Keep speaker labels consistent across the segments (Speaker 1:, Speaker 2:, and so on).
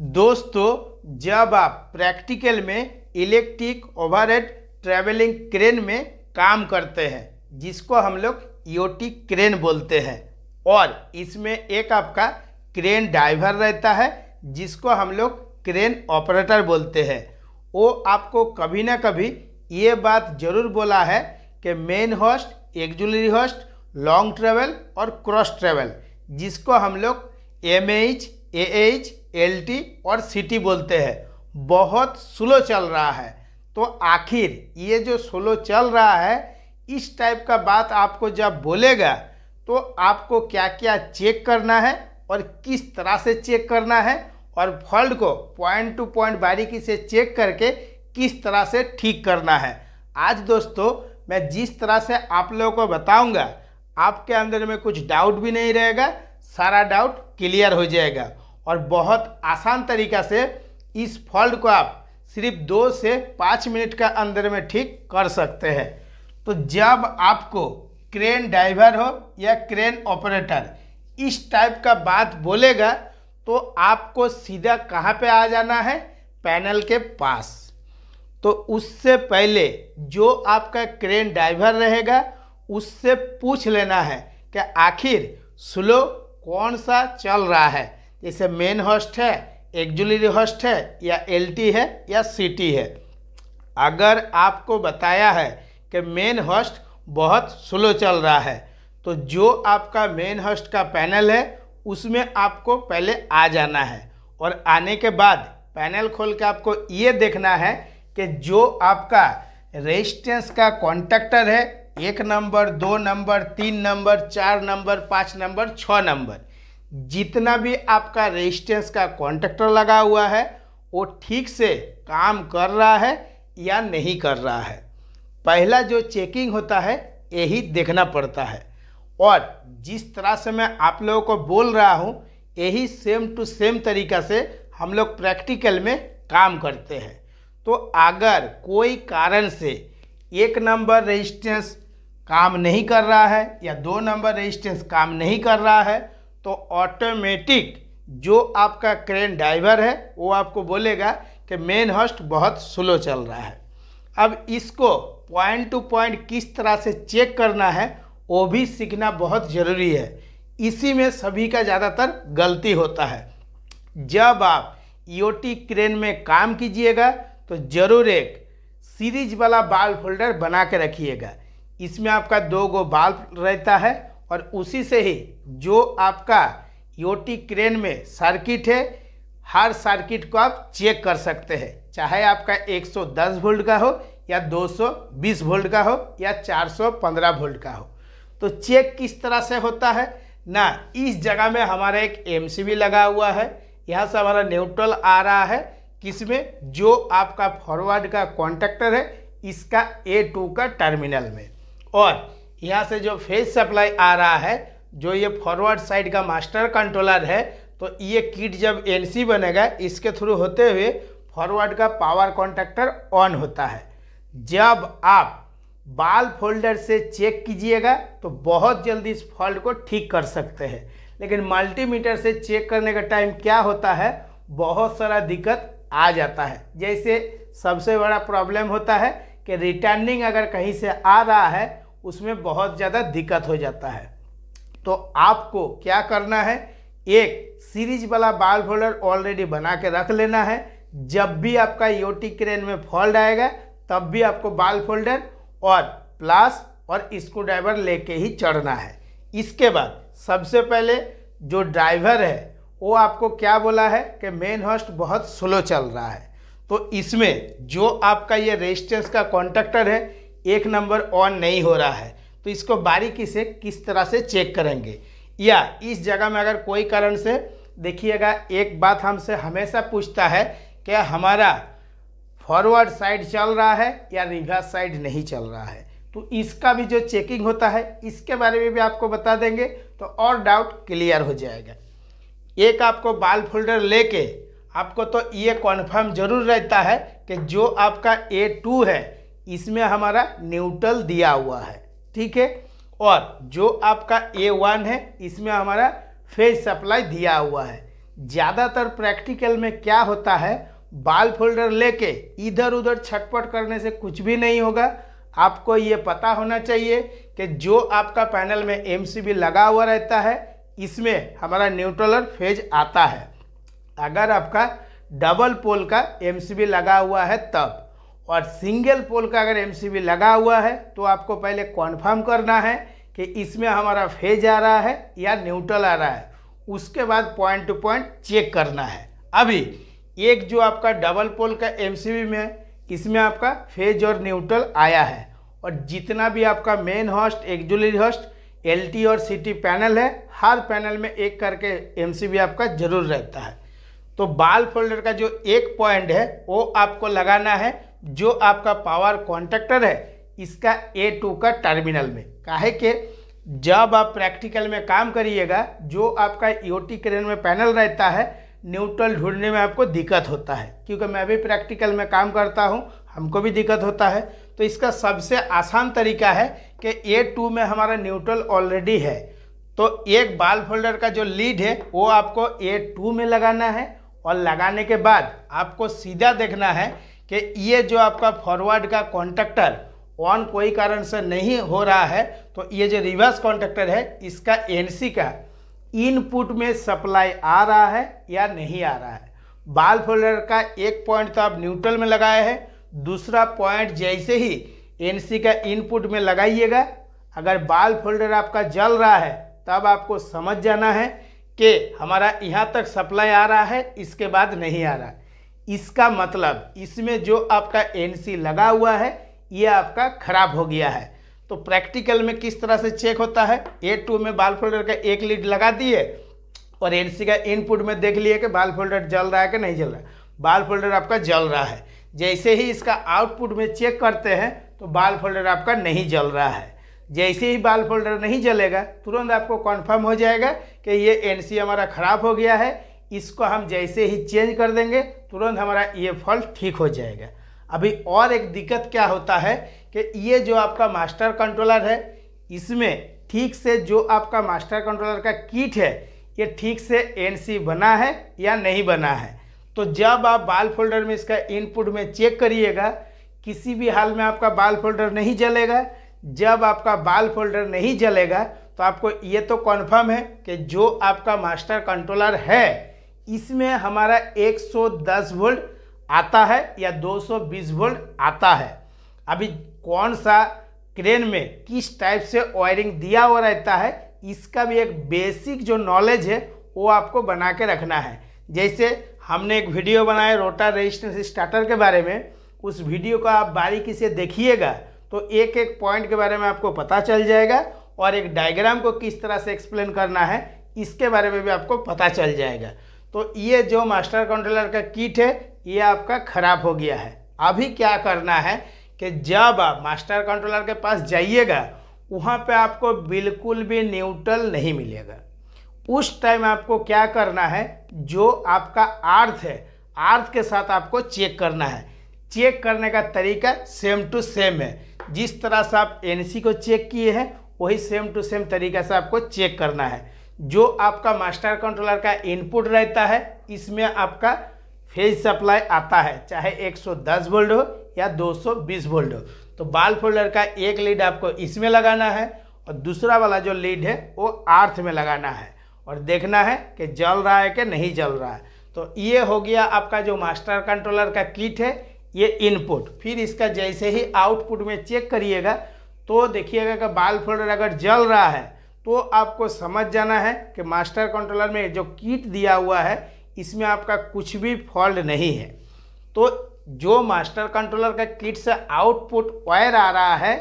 Speaker 1: दोस्तों जब आप प्रैक्टिकल में इलेक्ट्रिक ओवरहेड ट्रैवलिंग क्रेन में काम करते हैं जिसको हम लोग ईओटी क्रेन बोलते हैं और इसमें एक आपका क्रेन ड्राइवर रहता है जिसको हम लोग क्रेन ऑपरेटर बोलते हैं वो आपको कभी ना कभी ये बात जरूर बोला है कि main hoist auxiliary hoist long travel और क्रॉस ट्रेवल जिसको हम लोग M H A H L और सीटी बोलते हैं बहुत स्लो चल रहा है तो आखिर ये जो स्लो चल रहा है इस टाइप का बात आपको जब बोलेगा तो आपको क्या क्या चेक करना है और किस तरह से चेक करना है और फॉल्ट को पॉइंट टू पॉइंट बारीकी से चेक करके किस तरह से ठीक करना है आज दोस्तों मैं जिस तरह से आप लोगों को बताऊंगा आपके अंदर में कुछ डाउट भी नहीं रहेगा सारा डाउट क्लियर हो जाएगा और बहुत आसान तरीका से इस फॉल्ट को आप सिर्फ दो से पाँच मिनट का अंदर में ठीक कर सकते हैं तो जब आपको क्रेन ड्राइवर हो या क्रेन ऑपरेटर इस टाइप का बात बोलेगा तो आपको सीधा कहाँ पे आ जाना है पैनल के पास तो उससे पहले जो आपका क्रेन ड्राइवर रहेगा उससे पूछ लेना है कि आखिर स्लो कौन सा चल रहा है जैसे मेन होस्ट है एक्जुलरी होस्ट है या एलटी है या सीटी है अगर आपको बताया है कि मेन होस्ट बहुत स्लो चल रहा है तो जो आपका मेन होस्ट का पैनल है उसमें आपको पहले आ जाना है और आने के बाद पैनल खोल के आपको ये देखना है कि जो आपका रेजिस्टेंस का कॉन्टैक्टर है एक नंबर दो नंबर तीन नंबर चार नंबर पाँच नंबर छः नंबर जितना भी आपका रेजिस्टेंस का कॉन्ट्रेक्टर लगा हुआ है वो ठीक से काम कर रहा है या नहीं कर रहा है पहला जो चेकिंग होता है यही देखना पड़ता है और जिस तरह से मैं आप लोगों को बोल रहा हूँ यही सेम टू सेम तरीका से हम लोग प्रैक्टिकल में काम करते हैं तो अगर कोई कारण से एक नंबर रेजिस्टेंस काम नहीं कर रहा है या दो नंबर रेजिस्टेंस काम नहीं कर रहा है तो ऑटोमेटिक जो आपका क्रेन ड्राइवर है वो आपको बोलेगा कि मेन हॉस्ट बहुत स्लो चल रहा है अब इसको पॉइंट टू पॉइंट किस तरह से चेक करना है वो भी सीखना बहुत ज़रूरी है इसी में सभी का ज़्यादातर गलती होता है जब आप ई e क्रेन में काम कीजिएगा तो ज़रूर एक सीरीज वाला बाल फोल्डर बना के रखिएगा इसमें आपका दो गो बाल्ब रहता है और उसी से ही जो आपका योटी क्रेन में सर्किट है हर सर्किट को आप चेक कर सकते हैं चाहे आपका 110 वोल्ट का हो या 220 वोल्ट का हो या 415 वोल्ट का हो तो चेक किस तरह से होता है ना इस जगह में हमारा एक एम लगा हुआ है यहाँ से हमारा न्यूट्रल आ रहा है किसमें जो आपका फॉरवर्ड का कॉन्टेक्टर है इसका ए टू का टर्मिनल में और यहाँ से जो फेज सप्लाई आ रहा है जो ये फॉरवर्ड साइड का मास्टर कंट्रोलर है तो ये किट जब एनसी बनेगा इसके थ्रू होते हुए फॉरवर्ड का पावर कॉन्टैक्टर ऑन होता है जब आप बाल फोल्डर से चेक कीजिएगा तो बहुत जल्दी इस फॉल्ट को ठीक कर सकते हैं लेकिन मल्टीमीटर से चेक करने का टाइम क्या होता है बहुत सारा दिक्कत आ जाता है जैसे सबसे बड़ा प्रॉब्लम होता है कि रिटर्निंग अगर कहीं से आ रहा है उसमें बहुत ज़्यादा दिक्कत हो जाता है तो आपको क्या करना है एक सीरीज वाला बाल फोल्डर ऑलरेडी बना के रख लेना है जब भी आपका योटी e क्रेन में फॉल्ट आएगा तब भी आपको बाल फोल्डर और प्लास और स्क्रू ड्राइवर लेके ही चढ़ना है इसके बाद सबसे पहले जो ड्राइवर है वो आपको क्या बोला है कि मेन हॉस्ट बहुत स्लो चल रहा है तो इसमें जो आपका ये रेजिस्टेंस का कॉन्ट्रेक्टर है एक नंबर ऑन नहीं हो रहा है तो इसको बारीकी से किस तरह से चेक करेंगे या इस जगह में अगर कोई कारण से देखिएगा एक बात हमसे हमेशा पूछता है क्या हमारा फॉरवर्ड साइड चल रहा है या रिवर्स साइड नहीं चल रहा है तो इसका भी जो चेकिंग होता है इसके बारे में भी आपको बता देंगे तो और डाउट क्लियर हो जाएगा एक आपको बाल फोल्डर लेके आपको तो ये कॉन्फर्म जरूर रहता है कि जो आपका ए टू है इसमें हमारा न्यूट्रल दिया हुआ है ठीक है और जो आपका ए वन है इसमें हमारा फेज सप्लाई दिया हुआ है ज़्यादातर प्रैक्टिकल में क्या होता है बाल फोल्डर लेके इधर उधर छटपट करने से कुछ भी नहीं होगा आपको ये पता होना चाहिए कि जो आपका पैनल में एम लगा हुआ रहता है इसमें हमारा न्यूट्रल और फेज आता है अगर आपका डबल पोल का एम लगा हुआ है तब और सिंगल पोल का अगर एमसीबी लगा हुआ है तो आपको पहले कॉन्फर्म करना है कि इसमें हमारा फेज आ रहा है या न्यूट्रल आ रहा है उसके बाद पॉइंट टू पॉइंट चेक करना है अभी एक जो आपका डबल पोल का एमसीबी में है इसमें आपका फेज और न्यूट्रल आया है और जितना भी आपका main hoist auxiliary hoist L और सी पैनल है हर पैनल में एक करके एम आपका जरूर रहता है तो बाल फोल्डर का जो एक पॉइंट है वो आपको लगाना है जो आपका पावर कॉन्ट्रैक्टर है इसका ए टू का टर्मिनल में काहे के जब आप प्रैक्टिकल में काम करिएगा जो आपका ईओटी e क्रेन में पैनल रहता है न्यूट्रल ढूंढने में आपको दिक्कत होता है क्योंकि मैं भी प्रैक्टिकल में काम करता हूँ हमको भी दिक्कत होता है तो इसका सबसे आसान तरीका है कि ए टू में हमारा न्यूट्रल ऑलरेडी है तो एक बाल फोल्डर का जो लीड है वो आपको ए टू में लगाना है और लगाने के बाद आपको सीधा देखना है कि ये जो आपका फॉरवर्ड का कॉन्टैक्टर ऑन कोई कारण से नहीं हो रहा है तो ये जो रिवर्स कॉन्टैक्टर है इसका एनसी का इनपुट में सप्लाई आ रहा है या नहीं आ रहा है बाल फोल्डर का एक पॉइंट तो आप न्यूट्रल में लगाए हैं दूसरा पॉइंट जैसे ही एनसी का इनपुट में लगाइएगा अगर बाल फोल्डर आपका जल रहा है तब आपको समझ जाना है कि हमारा यहाँ तक सप्लाई आ रहा है इसके बाद नहीं आ रहा है इसका मतलब इसमें जो आपका एनसी लगा हुआ है ये आपका खराब हो गया है तो प्रैक्टिकल में किस तरह से चेक होता है ए टू में बाल फोल्डर का एक लीड लगा दिए और एनसी का इनपुट में देख लिए कि बाल फोल्डर जल रहा है कि नहीं जल रहा है बाल फोल्डर आपका जल रहा है जैसे ही इसका आउटपुट में चेक करते हैं तो बाल फोल्डर आपका नहीं जल रहा है जैसे ही बाल फोल्डर नहीं जलेगा तुरंत आपको कन्फर्म हो जाएगा कि ये एन हमारा ख़राब हो गया है इसको हम जैसे ही चेंज कर देंगे तुरंत हमारा ये फॉल्ट ठीक हो जाएगा अभी और एक दिक्कत क्या होता है कि ये जो आपका मास्टर कंट्रोलर है इसमें ठीक से जो आपका मास्टर कंट्रोलर का किट है ये ठीक से एनसी बना है या नहीं बना है तो जब आप बाल फोल्डर में इसका इनपुट में चेक करिएगा किसी भी हाल में आपका बाल फोल्डर नहीं जलेगा जब आपका बाल फोल्डर नहीं जलेगा तो आपको ये तो कन्फर्म है कि जो आपका मास्टर कंट्रोलर है इसमें हमारा 110 वोल्ट आता है या 220 वोल्ट आता है अभी कौन सा क्रेन में किस टाइप से वायरिंग दिया हुआ रहता है इसका भी एक बेसिक जो नॉलेज है वो आपको बना के रखना है जैसे हमने एक वीडियो बनाया रोटर रजिस्टेंस स्टार्टर के बारे में उस वीडियो को आप बारीकी से देखिएगा तो एक एक पॉइंट के बारे में आपको पता चल जाएगा और एक डायग्राम को किस तरह से एक्सप्लेन करना है इसके बारे में भी आपको पता चल जाएगा तो ये जो मास्टर कंट्रोलर का किट है ये आपका खराब हो गया है अभी क्या करना है कि जब आप मास्टर कंट्रोलर के पास जाइएगा वहाँ पे आपको बिल्कुल भी न्यूट्रल नहीं मिलेगा उस टाइम आपको क्या करना है जो आपका आर्थ है आर्थ के साथ आपको चेक करना है चेक करने का तरीका सेम टू सेम है जिस तरह से आप एनसी को चेक किए हैं वही सेम टू सेम तरीका से आपको चेक करना है जो आपका मास्टर कंट्रोलर का इनपुट रहता है इसमें आपका फेज सप्लाई आता है चाहे 110 वोल्ट हो या 220 वोल्ट हो तो बाल फोल्डर का एक लीड आपको इसमें लगाना है और दूसरा वाला जो लीड है वो आर्थ में लगाना है और देखना है कि जल रहा है कि नहीं जल रहा है तो ये हो गया आपका जो मास्टर कंट्रोलर का किट है ये इनपुट फिर इसका जैसे ही आउटपुट में चेक करिएगा तो देखिएगा कि बाल फोल्डर अगर जल रहा है तो आपको समझ जाना है कि मास्टर कंट्रोलर में जो किट दिया हुआ है इसमें आपका कुछ भी फॉल्ट नहीं है तो जो मास्टर कंट्रोलर का किट से आउटपुट वायर आ रहा है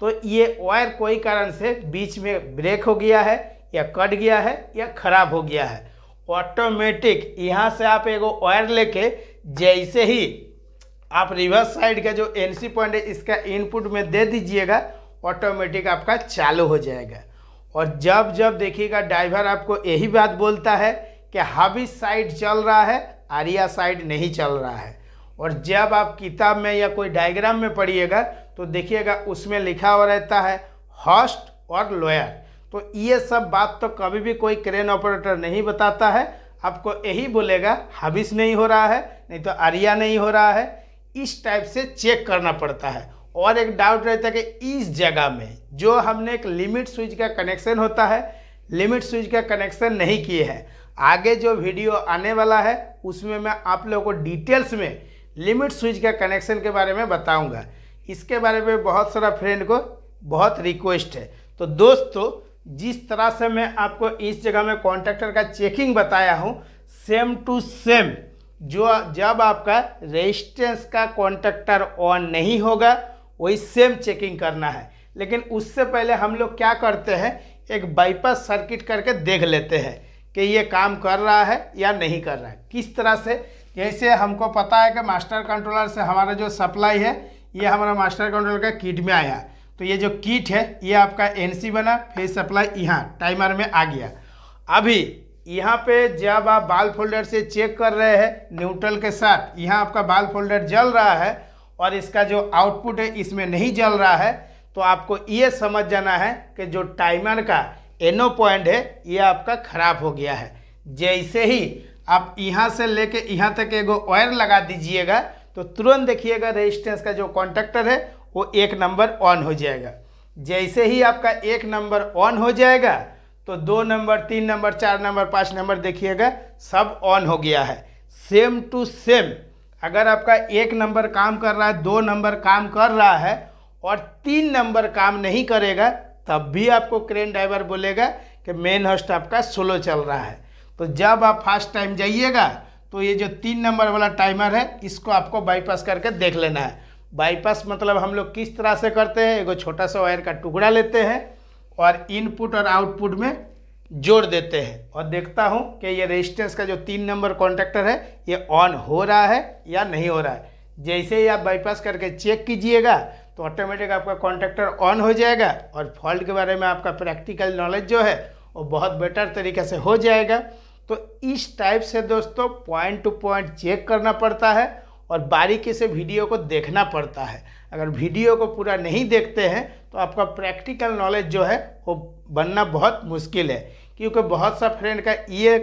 Speaker 1: तो ये वायर कोई कारण से बीच में ब्रेक हो गया है या कट गया है या खराब हो गया है ऑटोमेटिक यहाँ से आप एगो वायर लेके जैसे ही आप रिवर्स साइड का जो एनसी पॉइंट है इसका इनपुट में दे दीजिएगा ऑटोमेटिक आपका चालू हो जाएगा और जब जब देखिएगा ड्राइवर आपको यही बात बोलता है कि हावी साइड चल रहा है आरिया साइड नहीं चल रहा है और जब आप किताब में या कोई डायग्राम में पढ़िएगा तो देखिएगा उसमें लिखा हुआ रहता है हॉस्ट और लोयर तो ये सब बात तो कभी भी कोई क्रेन ऑपरेटर नहीं बताता है आपको यही बोलेगा हाबिस नहीं हो रहा है नहीं तो आरिया नहीं हो रहा है इस टाइप से चेक करना पड़ता है और एक डाउट रहता है कि इस जगह में जो हमने एक लिमिट स्विच का कनेक्शन होता है लिमिट स्विच का कनेक्शन नहीं किए हैं आगे जो वीडियो आने वाला है उसमें मैं आप लोगों को डिटेल्स में लिमिट स्विच का कनेक्शन के बारे में बताऊंगा इसके बारे में बहुत सारा फ्रेंड को बहुत रिक्वेस्ट है तो दोस्तों जिस तरह से मैं आपको इस जगह में कॉन्ट्रैक्टर का चेकिंग बताया हूँ सेम टू सेम जो जब आपका रेजिस्टेंस का कॉन्ट्रैक्टर ऑन नहीं होगा वही सेम चेकिंग करना है लेकिन उससे पहले हम लोग क्या करते हैं एक बाईपास सर्किट करके देख लेते हैं कि ये काम कर रहा है या नहीं कर रहा है किस तरह से जैसे हमको पता है कि मास्टर कंट्रोलर से हमारा जो सप्लाई है ये हमारा मास्टर कंट्रोलर का किट में आया तो ये जो किट है ये आपका एनसी बना फिर सप्लाई यहाँ टाइमर में आ गया अभी यहाँ पे जब आप बाल फोल्डर से चेक कर रहे हैं न्यूट्रल के साथ यहाँ आपका बाल फोल्डर जल रहा है और इसका जो आउटपुट है इसमें नहीं जल रहा है तो आपको ये समझ जाना है कि जो टाइमर का एनो पॉइंट है ये आपका ख़राब हो गया है जैसे ही आप यहाँ से लेके यहाँ तक एगो वायर लगा दीजिएगा तो तुरंत देखिएगा रेजिस्टेंस का जो कॉन्टेक्टर है वो एक नंबर ऑन हो जाएगा जैसे ही आपका एक नंबर ऑन हो जाएगा तो दो नंबर तीन नंबर चार नंबर पाँच नंबर देखिएगा सब ऑन हो गया है सेम टू सेम अगर आपका एक नंबर काम कर रहा है दो नंबर काम कर रहा है और तीन नंबर काम नहीं करेगा तब भी आपको क्रेन ड्राइवर बोलेगा कि मेन हॉस्ट आपका स्लो चल रहा है तो जब आप फर्स्ट टाइम जाइएगा तो ये जो तीन नंबर वाला टाइमर है इसको आपको बाईपास करके देख लेना है बाईपास मतलब हम लोग किस तरह से करते हैं एगो छोटा सा वायर का टुकड़ा लेते हैं और इनपुट और आउटपुट में जोड़ देते हैं और देखता हूँ कि ये रेजिस्टेंस का जो तीन नंबर कॉन्ट्रैक्टर है ये ऑन हो रहा है या नहीं हो रहा है जैसे ही आप बाईपास करके चेक कीजिएगा तो ऑटोमेटिक आपका कॉन्ट्रैक्टर ऑन हो जाएगा और फॉल्ट के बारे में आपका प्रैक्टिकल नॉलेज जो है वो बहुत बेटर तरीके से हो जाएगा तो इस टाइप से दोस्तों पॉइंट टू पॉइंट चेक करना पड़ता है और बारीकी से वीडियो को देखना पड़ता है अगर वीडियो को पूरा नहीं देखते हैं तो आपका प्रैक्टिकल नॉलेज जो है वो बनना बहुत मुश्किल है क्योंकि बहुत सा फ्रेंड का ये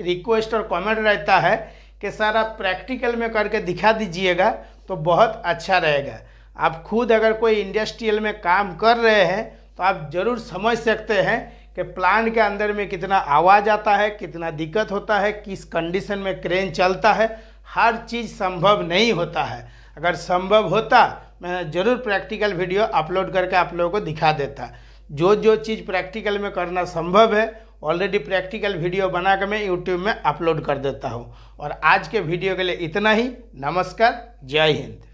Speaker 1: रिक्वेस्ट और कमेंट रहता है कि सर आप प्रैक्टिकल में करके दिखा दीजिएगा तो बहुत अच्छा रहेगा आप खुद अगर कोई इंडस्ट्रियल में काम कर रहे हैं तो आप ज़रूर समझ सकते हैं कि प्लान के अंदर में कितना आवाज़ आता है कितना दिक्कत होता है किस कंडीशन में क्रेन चलता है हर चीज़ संभव नहीं होता है अगर संभव होता मैं ज़रूर प्रैक्टिकल वीडियो अपलोड करके आप लोगों को दिखा देता जो जो चीज़ प्रैक्टिकल में करना संभव है ऑलरेडी प्रैक्टिकल वीडियो बना कर मैं यूट्यूब में अपलोड कर देता हूँ और आज के वीडियो के लिए इतना ही नमस्कार जय हिंद